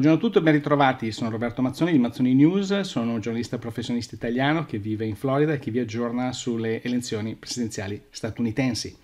Buongiorno a tutti e ben ritrovati, sono Roberto Mazzoni di Mazzoni News, sono un giornalista professionista italiano che vive in Florida e che vi aggiorna sulle elezioni presidenziali statunitensi.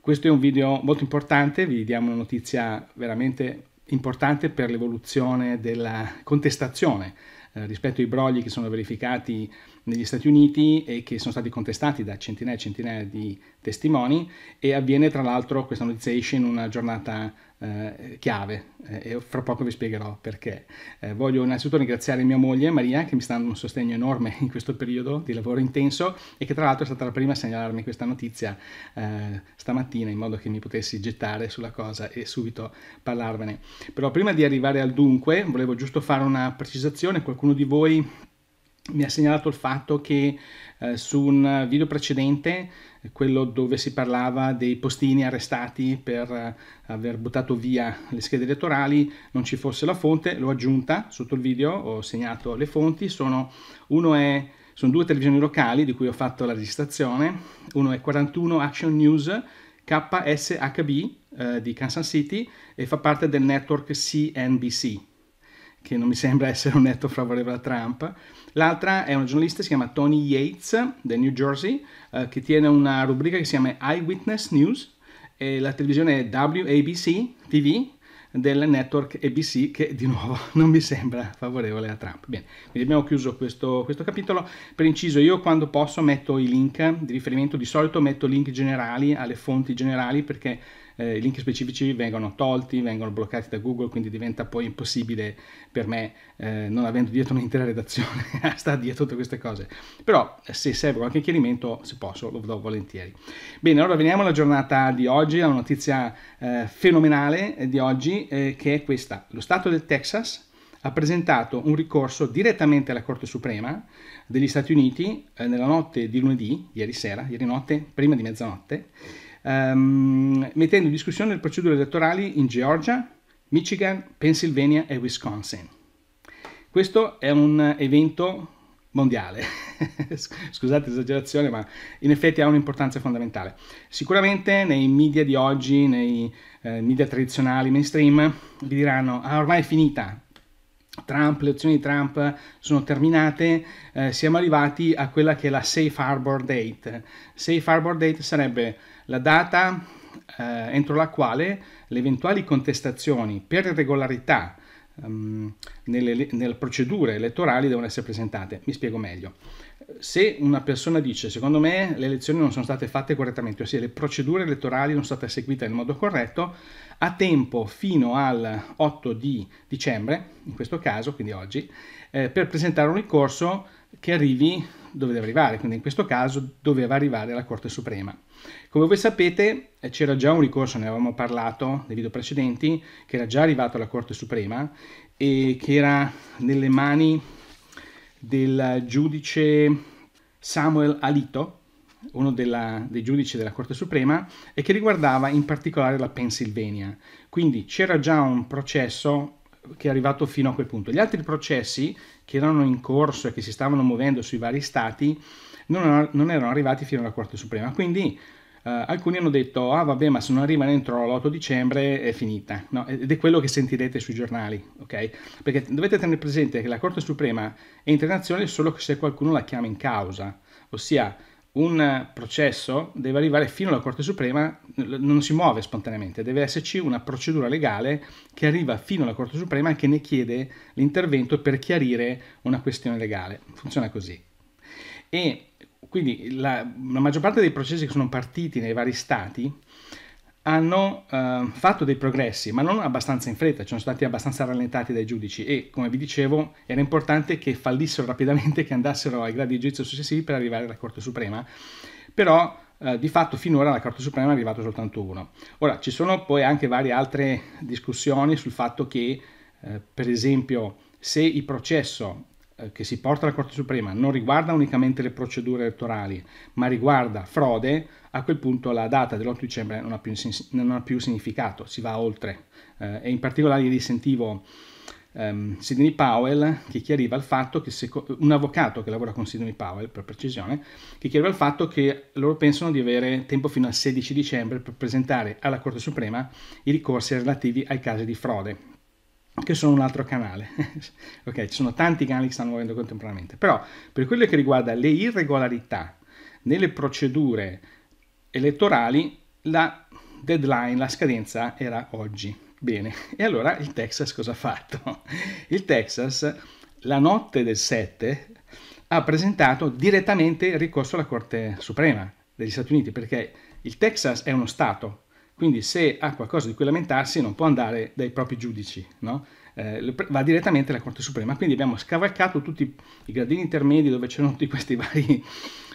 Questo è un video molto importante, vi diamo una notizia veramente importante per l'evoluzione della contestazione eh, rispetto ai brogli che sono verificati negli Stati Uniti e che sono stati contestati da centinaia e centinaia di testimoni e avviene tra l'altro questa notizia esce in una giornata eh, chiave eh, e fra poco vi spiegherò perché. Eh, voglio innanzitutto ringraziare mia moglie Maria che mi sta dando un sostegno enorme in questo periodo di lavoro intenso e che tra l'altro è stata la prima a segnalarmi questa notizia eh, stamattina in modo che mi potessi gettare sulla cosa e subito parlarvene. Però prima di arrivare al dunque volevo giusto fare una precisazione, qualcuno di voi mi ha segnalato il fatto che eh, su un video precedente, eh, quello dove si parlava dei postini arrestati per eh, aver buttato via le schede elettorali, non ci fosse la fonte, l'ho aggiunta sotto il video, ho segnato le fonti, sono, è, sono due televisioni locali di cui ho fatto la registrazione, uno è 41 Action News KSHB eh, di Kansas City e fa parte del network CNBC, che non mi sembra essere un netto favorevole a Trump. L'altra è una giornalista, si chiama Tony Yates, del New Jersey, eh, che tiene una rubrica che si chiama Eyewitness News, e la televisione è WABC TV, del network ABC che di nuovo non mi sembra favorevole a Trump. Bene, quindi abbiamo chiuso questo, questo, capitolo. Per inciso, io quando posso metto i link di riferimento, di solito metto link generali alle fonti generali perché eh, i link specifici vengono tolti, vengono bloccati da Google, quindi diventa poi impossibile per me, eh, non avendo dietro un'intera redazione, stare dietro tutte queste cose. Però eh, se serve qualche chiarimento, se posso, lo do volentieri. Bene, allora veniamo alla giornata di oggi, alla notizia eh, fenomenale eh, di oggi, eh, che è questa. Lo Stato del Texas ha presentato un ricorso direttamente alla Corte Suprema degli Stati Uniti eh, nella notte di lunedì, ieri sera, ieri notte, prima di mezzanotte, ehm, mettendo in discussione le procedure elettorali in Georgia, Michigan, Pennsylvania e Wisconsin. Questo è un evento mondiale, scusate l'esagerazione, ma in effetti ha un'importanza fondamentale. Sicuramente nei media di oggi, nei eh, media tradizionali, mainstream, vi diranno, ah, ormai è finita, Trump, le azioni di Trump sono terminate, eh, siamo arrivati a quella che è la Safe Harbor Date. Safe Harbor Date sarebbe la data eh, entro la quale le eventuali contestazioni per irregolarità um, ehm, nelle, nelle procedure elettorali devono essere presentate. Mi spiego meglio se una persona dice secondo me le elezioni non sono state fatte correttamente, ossia le procedure elettorali non sono state eseguite nel modo corretto, ha tempo fino al 8 di dicembre, in questo caso, quindi oggi, eh, per presentare un ricorso che arrivi dove deve arrivare, quindi in questo caso doveva arrivare alla Corte Suprema. Come voi sapete eh, c'era già un ricorso, ne avevamo parlato nei video precedenti, che era già arrivato alla Corte Suprema e che era nelle mani del giudice Samuel Alito, uno della, dei giudici della Corte Suprema, e che riguardava in particolare la Pennsylvania. Quindi c'era già un processo che è arrivato fino a quel punto. Gli altri processi che erano in corso e che si stavano muovendo sui vari stati non, er-, non erano arrivati fino alla Corte Suprema, quindi eh, alcuni hanno detto ah vabbè ma se non arrivano entro l'8 dicembre è finita, no? ed è quello che sentirete sui giornali, ok? Perché dovete tenere presente che la Corte Suprema è internazionale solo se qualcuno la chiama in causa, ossia un processo deve arrivare fino alla Corte Suprema, non si muove spontaneamente, deve esserci una procedura legale che arriva fino alla Corte Suprema e che ne chiede l'intervento per chiarire una questione legale. Funziona così. E quindi la, la maggior parte dei processi che sono partiti nei vari stati hanno eh, fatto dei progressi, ma non abbastanza in fretta, cioè sono stati abbastanza rallentati dai giudici e, come vi dicevo, era importante che fallissero rapidamente, che andassero ai gradi di giudizio successivi per arrivare alla Corte Suprema, però eh, di fatto finora la Corte Suprema è arrivato soltanto uno. Ora, ci sono poi anche varie altre discussioni sul fatto che, eh, per esempio, se il processo eh, che si porta alla Corte Suprema non riguarda unicamente le procedure elettorali, ma riguarda frode, a quel punto la data dell'8 dicembre non ha più, non ha più significato, si va oltre. Eh, e in particolare ieri sentivo um, Sidney Powell che chiariva il fatto che un avvocato che lavora con Sidney Powell, per precisione, che chiariva il fatto che loro pensano di avere tempo fino al 16 dicembre per presentare alla Corte Suprema i ricorsi relativi ai casi di frode che sono un altro canale. ok, ci sono tanti canali che stanno muovendo contemporaneamente, però per quello che riguarda le irregolarità nelle procedure elettorali, la deadline, la scadenza era oggi. Bene, e allora il Texas cosa ha fatto? Il Texas la notte del 7 ha presentato direttamente il ricorso alla Corte Suprema degli Stati Uniti perché il Texas è uno Stato quindi se ha qualcosa di cui lamentarsi non può andare dai propri giudici, no? eh, va direttamente alla Corte Suprema. Quindi abbiamo scavalcato tutti i gradini intermedi dove c'erano tutti questi vari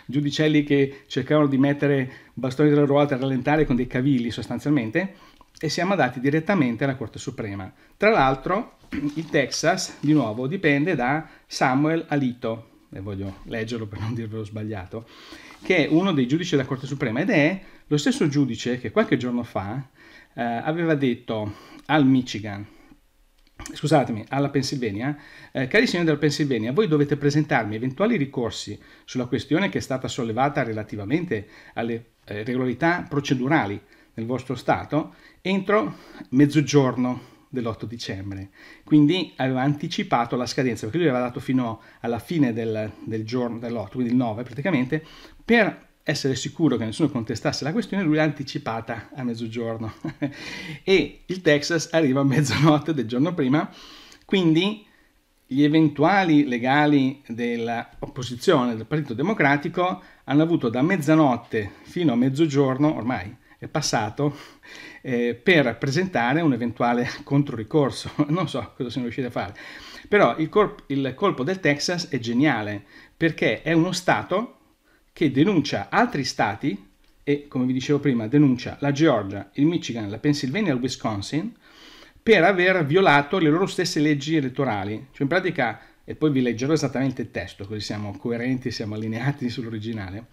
giudicelli che cercavano di mettere bastoni della ruote a rallentare con dei cavilli sostanzialmente e siamo andati direttamente alla Corte Suprema. Tra l'altro il Texas, di nuovo, dipende da Samuel Alito, e voglio leggerlo per non dirvelo sbagliato, che è uno dei giudici della Corte Suprema ed è lo stesso giudice che qualche giorno fa eh, aveva detto al Michigan, scusatemi, alla Pennsylvania, eh, cari signori della Pennsylvania, voi dovete presentarmi eventuali ricorsi sulla questione che è stata sollevata relativamente alle eh, regolarità procedurali nel vostro Stato entro mezzogiorno dell'8 dicembre. Quindi aveva anticipato la scadenza, perché lui aveva dato fino alla fine del, del giorno dell'8, quindi il 9 praticamente, per essere sicuro che nessuno contestasse la questione, lui l'ha anticipata a mezzogiorno e il Texas arriva a mezzanotte del giorno prima, quindi gli eventuali legali dell'opposizione del Partito Democratico hanno avuto da mezzanotte fino a mezzogiorno, ormai è passato, eh, per presentare un eventuale controricorso. Non so cosa siano riusciti a fare. Però il, il colpo del Texas è geniale perché è uno Stato che denuncia altri stati e, come vi dicevo prima, denuncia la Georgia, il Michigan, la Pennsylvania e il Wisconsin per aver violato le loro stesse leggi elettorali. Cioè in pratica, e poi vi leggerò esattamente il testo, così siamo coerenti, siamo allineati sull'originale.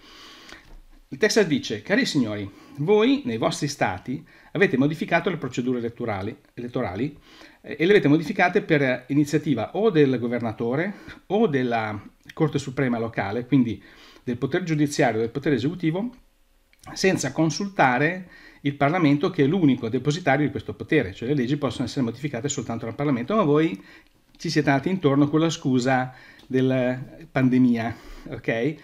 Il Texas dice, cari signori, voi nei vostri stati avete modificato le procedure elettorali, elettorali eh, e le avete modificate per iniziativa o del governatore o della Corte Suprema locale, quindi del potere giudiziario del potere esecutivo senza consultare il Parlamento che è l'unico depositario di questo potere, cioè le leggi possono essere modificate soltanto dal Parlamento, ma voi ci siete andati intorno con la scusa della pandemia, ok?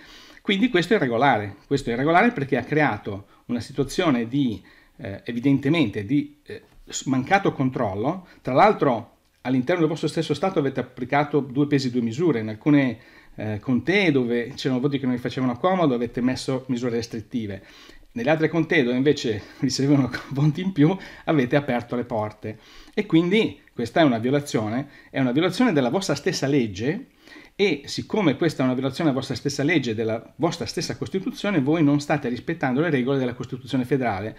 Quindi questo è irregolare, questo è irregolare perché ha creato una situazione di eh, evidentemente di eh, mancato controllo, tra l'altro all'interno del vostro stesso Stato avete applicato due pesi e due misure, in alcune eh, contee dove c'erano voti che non vi facevano comodo avete messo misure restrittive, nelle altre contee dove invece vi servivano voti in più avete aperto le porte e quindi questa è una violazione, è una violazione della vostra stessa legge e siccome questa è una violazione della vostra stessa legge, della vostra stessa Costituzione, voi non state rispettando le regole della Costituzione federale,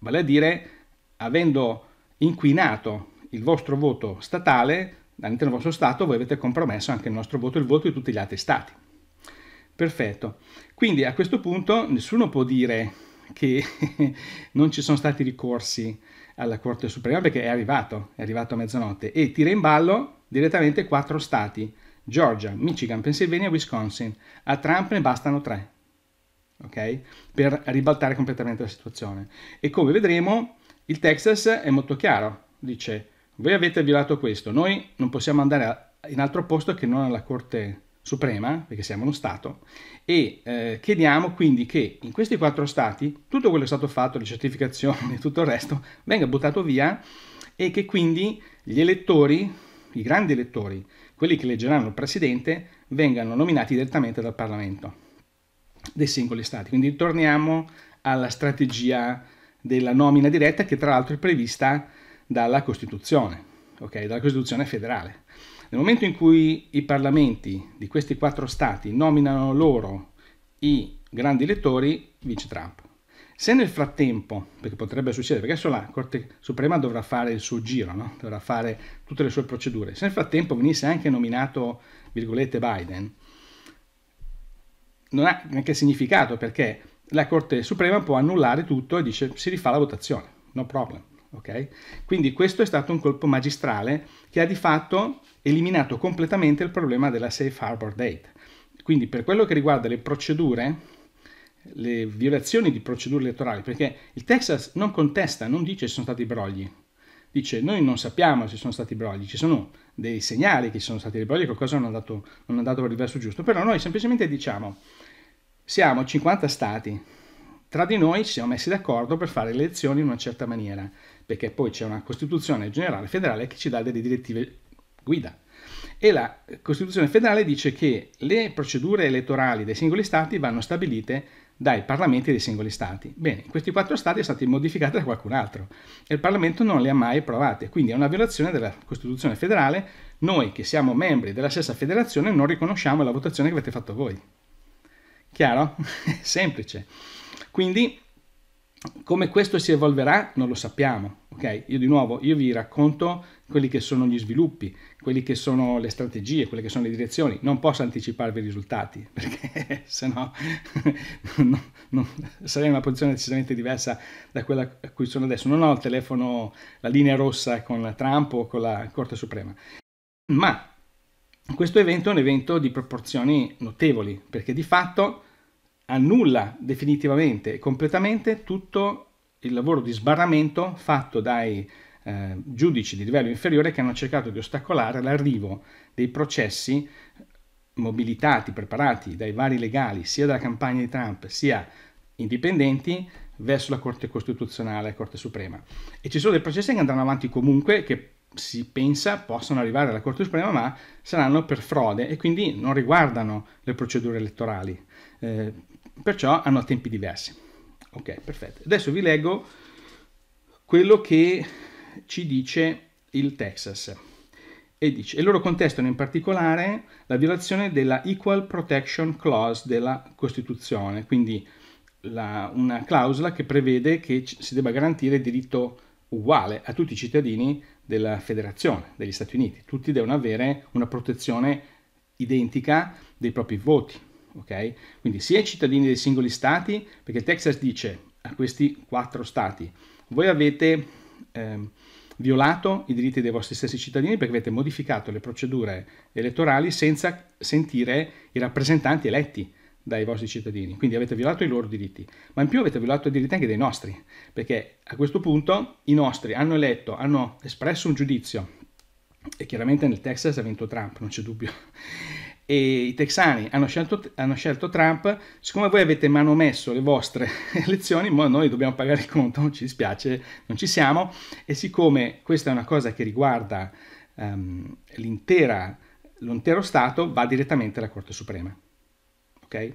vale a dire avendo inquinato il vostro voto statale all'interno del vostro Stato voi avete compromesso anche il nostro voto e il voto di tutti gli altri Stati. Perfetto. Quindi a questo punto nessuno può dire che non ci sono stati ricorsi alla Corte Suprema perché è arrivato, è arrivato a mezzanotte e tira in ballo direttamente quattro stati, Georgia, Michigan, Pennsylvania Wisconsin. A Trump ne bastano tre, ok? Per ribaltare completamente la situazione. E come vedremo il Texas è molto chiaro, dice voi avete violato questo, noi non possiamo andare in altro posto che non alla Corte Suprema, perché siamo uno Stato, e eh, chiediamo quindi che in questi quattro Stati tutto quello che è stato fatto, le certificazioni e tutto il resto, venga buttato via e che quindi gli elettori, i grandi elettori, quelli che leggeranno il Presidente, vengano nominati direttamente dal Parlamento dei singoli Stati. Quindi torniamo alla strategia della nomina diretta che tra l'altro è prevista dalla Costituzione, okay? dalla Costituzione federale. Nel momento in cui i parlamenti di questi quattro stati nominano loro i grandi elettori, vince Trump. Se nel frattempo, perché potrebbe succedere, perché adesso la Corte Suprema dovrà fare il suo giro, no? dovrà fare tutte le sue procedure, se nel frattempo venisse anche nominato, virgolette, Biden, non ha neanche significato perché la Corte Suprema può annullare tutto e dice si rifà la votazione, no problem. Okay? Quindi questo è stato un colpo magistrale che ha di fatto eliminato completamente il problema della safe harbor date. Quindi per quello che riguarda le procedure, le violazioni di procedure elettorali, perché il Texas non contesta, non dice ci sono stati brogli, dice noi non sappiamo se sono stati brogli, ci sono dei segnali che ci sono stati dei brogli, qualcosa non è andato, non è andato per il verso giusto, però noi semplicemente diciamo siamo 50 stati, tra di noi ci siamo messi d'accordo per fare le elezioni in una certa maniera perché poi c'è una Costituzione generale federale che ci dà delle direttive guida. E la Costituzione federale dice che le procedure elettorali dei singoli stati vanno stabilite dai parlamenti dei singoli stati. Bene, questi quattro stati sono stati modificati da qualcun altro e il Parlamento non le ha mai approvate, quindi è una violazione della Costituzione federale. Noi che siamo membri della stessa federazione non riconosciamo la votazione che avete fatto voi. Chiaro? Semplice. Quindi come questo si evolverà non lo sappiamo, ok? Io di nuovo, io vi racconto quelli che sono gli sviluppi, quelli che sono le strategie, quelle che sono le direzioni, non posso anticiparvi i risultati perché sennò no, no, sarei in una posizione decisamente diversa da quella a cui sono adesso. Non ho il telefono, la linea rossa con Trump o con la Corte Suprema, ma questo evento è un evento di proporzioni notevoli perché di fatto annulla definitivamente e completamente tutto il lavoro di sbarramento fatto dai eh, giudici di livello inferiore che hanno cercato di ostacolare l'arrivo dei processi mobilitati, preparati dai vari legali, sia dalla campagna di Trump, sia indipendenti, verso la Corte Costituzionale, la Corte Suprema. E ci sono dei processi che andranno avanti comunque, che si pensa possano arrivare alla Corte Suprema, ma saranno per frode e quindi non riguardano le procedure elettorali. Eh, perciò hanno tempi diversi. Ok, perfetto. Adesso vi leggo quello che ci dice il Texas. E dice, e loro contestano in particolare la violazione della Equal Protection Clause della Costituzione, quindi la, una clausola che prevede che si debba garantire il diritto uguale a tutti i cittadini della federazione degli Stati Uniti. Tutti devono avere una protezione identica dei propri voti, ok? Quindi sia i cittadini dei singoli stati, perché Texas dice a questi quattro stati, voi avete eh, violato i diritti dei vostri stessi cittadini perché avete modificato le procedure elettorali senza sentire i rappresentanti eletti dai vostri cittadini, quindi avete violato i loro diritti, ma in più avete violato i diritti anche dei nostri, perché a questo punto i nostri hanno eletto, hanno espresso un giudizio e chiaramente nel Texas ha vinto Trump, non c'è dubbio, e i texani hanno scelto, hanno scelto Trump, siccome voi avete manomesso le vostre elezioni, noi dobbiamo pagare il conto, non ci dispiace, non ci siamo, e siccome questa è una cosa che riguarda um, l'intero Stato, va direttamente alla Corte Suprema. Ok?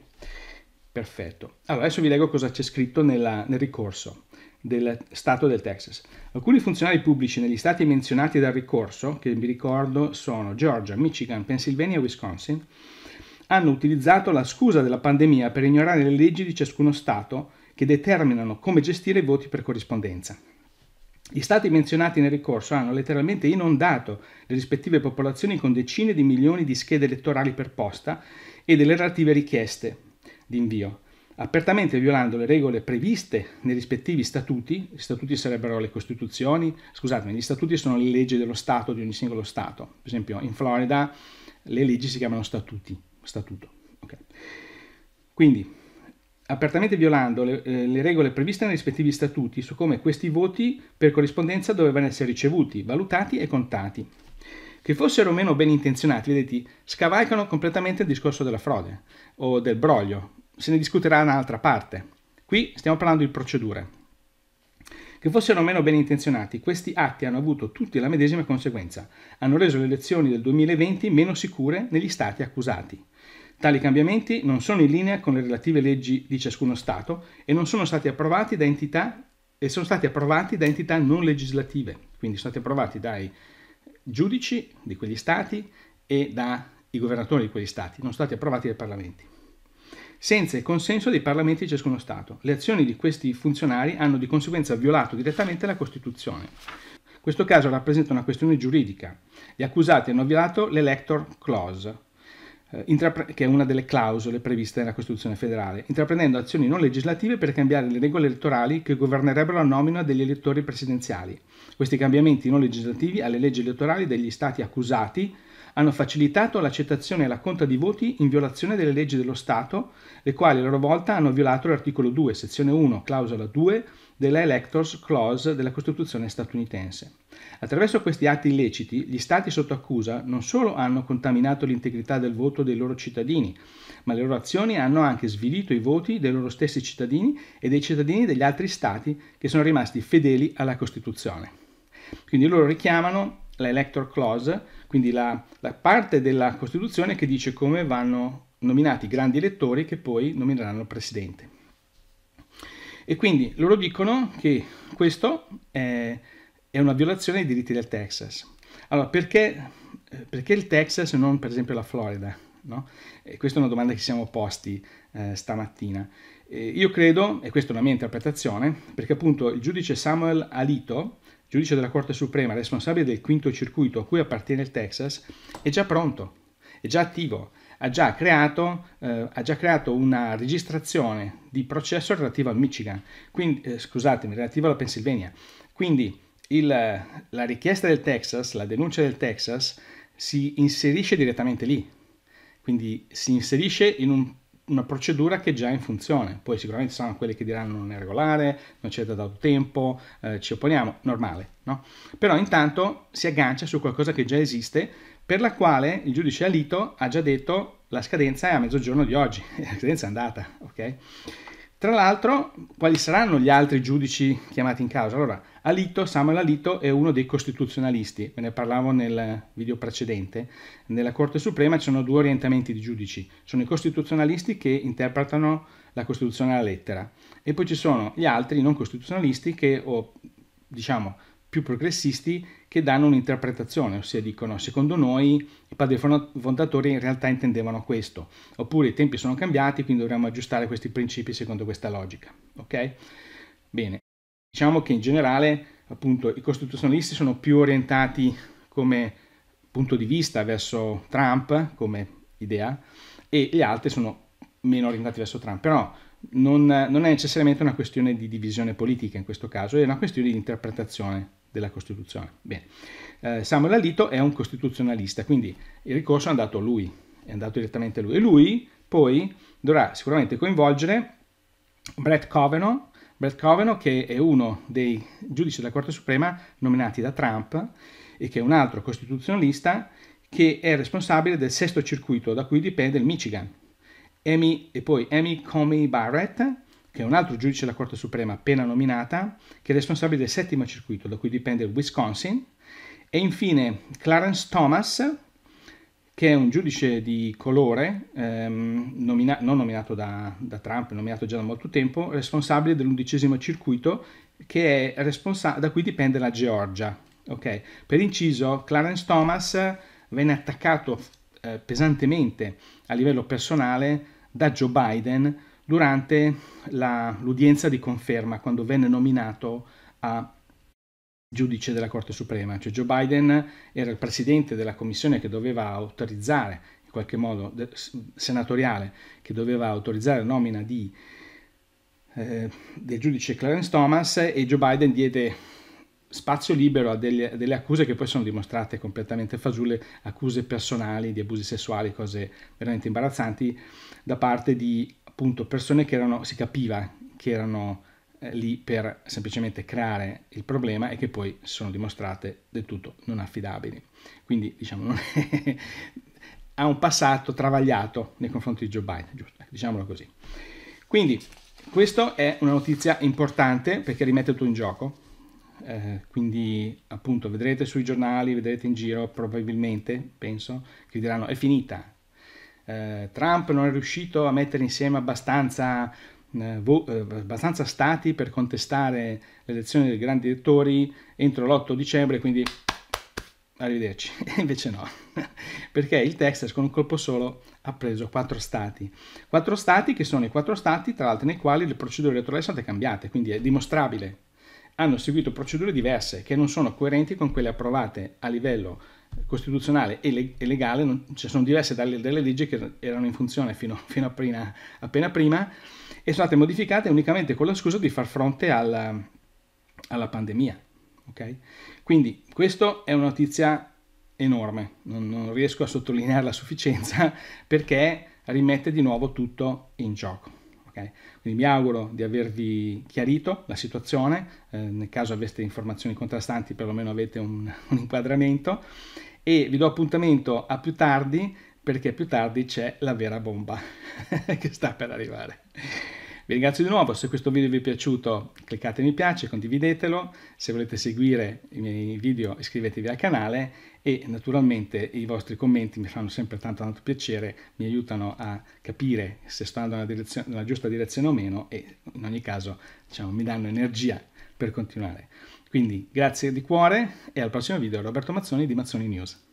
Perfetto. Allora, adesso vi leggo cosa c'è scritto nella, nel ricorso del Stato del Texas. Alcuni funzionari pubblici negli stati menzionati dal ricorso, che vi ricordo sono Georgia, Michigan, Pennsylvania e Wisconsin, hanno utilizzato la scusa della pandemia per ignorare le leggi di ciascuno Stato che determinano come gestire i voti per corrispondenza. Gli stati menzionati nel ricorso hanno letteralmente inondato le rispettive popolazioni con decine di milioni di schede elettorali per posta e delle relative richieste di invio apertamente violando le regole previste nei rispettivi statuti, gli statuti sarebbero le costituzioni, scusatemi, gli statuti sono le leggi dello Stato, di ogni singolo Stato, per esempio in Florida le leggi si chiamano statuti, statuto. Okay. Quindi, apertamente violando le, eh, le, regole previste nei rispettivi statuti su come questi voti per corrispondenza dovevano essere ricevuti, valutati e contati. Che fossero meno ben intenzionati, vedete, scavalcano completamente il discorso della frode o del broglio, se ne discuterà un'altra parte. Qui stiamo parlando di procedure. Che fossero meno ben intenzionati, questi atti hanno avuto tutti la medesima conseguenza. Hanno reso le elezioni del 2020 meno sicure negli stati accusati. Tali cambiamenti non sono in linea con le relative leggi di ciascuno Stato e non sono stati approvati da entità, approvati da entità non legislative, quindi sono stati approvati dai giudici di quegli Stati e dai governatori di quegli Stati, non sono stati approvati dai parlamenti senza il consenso dei parlamenti di ciascuno Stato. Le azioni di questi funzionari hanno di conseguenza violato direttamente la Costituzione. Questo caso rappresenta una questione giuridica. Gli accusati hanno violato l'elector clause, eh, che è una delle clausole previste nella Costituzione federale, intraprendendo azioni non legislative per cambiare le regole elettorali che governerebbero la nomina degli elettori presidenziali. Questi cambiamenti non legislativi alle leggi elettorali degli stati accusati hanno facilitato l'accettazione e la conta di voti in violazione delle leggi dello Stato, le quali a loro volta hanno violato l'articolo 2, sezione 1, clausola 2 della Electors Clause della Costituzione statunitense. Attraverso questi atti illeciti, gli Stati sotto accusa non solo hanno contaminato l'integrità del voto dei loro cittadini, ma le loro azioni hanno anche svilito i voti dei loro stessi cittadini e dei cittadini degli altri Stati che sono rimasti fedeli alla Costituzione. Quindi loro richiamano la Elector Clause quindi la, la parte della Costituzione che dice come vanno nominati i grandi elettori che poi nomineranno il presidente. E quindi loro dicono che questo è, è una violazione dei diritti del Texas. Allora, perché, perché il Texas e non per esempio la Florida? No? questa è una domanda che ci siamo posti eh, stamattina. Eh, io credo, e questa è una mia interpretazione, perché appunto il giudice Samuel Alito giudice della Corte Suprema responsabile del quinto circuito a cui appartiene il Texas, è già pronto, è già attivo, ha già creato, eh, ha già creato una registrazione di processo relativa al Michigan, quindi, eh, scusatemi, relativa alla Pennsylvania. Quindi il, la richiesta del Texas, la denuncia del Texas, si inserisce direttamente lì, quindi si inserisce in un una procedura che è già in funzione. Poi sicuramente saranno quelli che diranno non è regolare, non c'è da dato tempo, eh, ci opponiamo, normale, no? Però intanto si aggancia su qualcosa che già esiste, per la quale il giudice Alito ha già detto la scadenza è a mezzogiorno di oggi, la scadenza è andata, ok? Tra l'altro, quali saranno gli altri giudici chiamati in causa? Allora, Alito, Samuel Alito è uno dei costituzionalisti, ve ne parlavo nel video precedente, nella Corte Suprema ci sono due orientamenti di giudici, sono i costituzionalisti che interpretano la Costituzione alla lettera e poi ci sono gli altri non costituzionalisti che, o diciamo più progressisti, che danno un'interpretazione, ossia dicono secondo noi i padri fondatori in realtà intendevano questo, oppure i tempi sono cambiati quindi dovremmo aggiustare questi principi secondo questa logica, ok? Bene, Diciamo che in generale appunto i costituzionalisti sono più orientati come punto di vista verso Trump come idea e gli altri sono meno orientati verso Trump, però non, non è necessariamente una questione di divisione politica in questo caso, è una questione di interpretazione della Costituzione. Bene. Eh, Samuel Alito è un costituzionalista, quindi il ricorso è andato a lui, è andato direttamente a lui e lui poi dovrà sicuramente coinvolgere Brett Kavanaugh Brett che è uno dei giudici della Corte Suprema nominati da Trump e che è un altro costituzionalista che è responsabile del sesto circuito da cui dipende il Michigan. Amy, e poi Amy Comey Barrett, che è un altro giudice della Corte Suprema appena nominata, che è responsabile del settimo circuito da cui dipende il Wisconsin. E infine Clarence Thomas, che è un giudice di colore, ehm, nomina- non nominato da, da, Trump, nominato già da molto tempo, responsabile dell'undicesimo circuito, che è responsa- da cui dipende la Georgia. Okay? Per inciso, Clarence Thomas venne attaccato eh, pesantemente a livello personale da Joe Biden durante la, l'udienza di conferma, quando venne nominato a giudice della Corte Suprema, cioè Joe Biden era il presidente della commissione che doveva autorizzare, in qualche modo senatoriale, che doveva autorizzare la nomina di, eh, del giudice Clarence Thomas e Joe Biden diede spazio libero a delle, a delle accuse che poi sono dimostrate completamente fasulle, accuse personali di abusi sessuali, cose veramente imbarazzanti, da parte di appunto persone che erano, si capiva che erano eh, lì per semplicemente creare il problema e che poi sono dimostrate del tutto non affidabili. Quindi diciamo ha un passato travagliato nei confronti di Joe Biden, giusto? Ecco, diciamolo così. Quindi questa è una notizia importante perché rimette tutto in gioco. Eh, quindi appunto vedrete sui giornali, vedrete in giro probabilmente, penso, che diranno è finita. Eh, Trump non è riuscito a mettere insieme abbastanza eh, eh, abbastanza stati per contestare le elezioni dei grandi elettori entro l'8 dicembre, quindi arrivederci. E invece no, perché il Texas con un colpo solo ha preso quattro stati. Quattro stati che sono i quattro stati, tra l'altro, nei quali le procedure elettorali sono state cambiate, quindi è dimostrabile. Hanno seguito procedure diverse che non sono coerenti con quelle approvate a livello costituzionale e, legale, ci cioè sono diverse dalle, dalle leggi che erano in funzione fino, fino a prima, appena prima e sono state modificate unicamente con la scusa di far fronte alla, alla pandemia. Okay? Quindi questa è una notizia enorme, non, non riesco a sottolinearla a sufficienza perché rimette di nuovo tutto in gioco. Okay? Quindi mi auguro di avervi chiarito la situazione, eh, nel caso aveste informazioni contrastanti perlomeno avete un, un inquadramento e vi do appuntamento a più tardi perché più tardi c'è la vera bomba che sta per arrivare. Vi ringrazio di nuovo, se questo video vi è piaciuto cliccate mi piace, condividetelo, se volete seguire i miei video iscrivetevi al canale e naturalmente i vostri commenti mi fanno sempre tanto tanto piacere, mi aiutano a capire se sto andando nella, nella giusta direzione o meno e in ogni caso diciamo, mi danno energia per continuare. Quindi grazie di cuore e al prossimo video Roberto Mazzoni di Mazzoni News.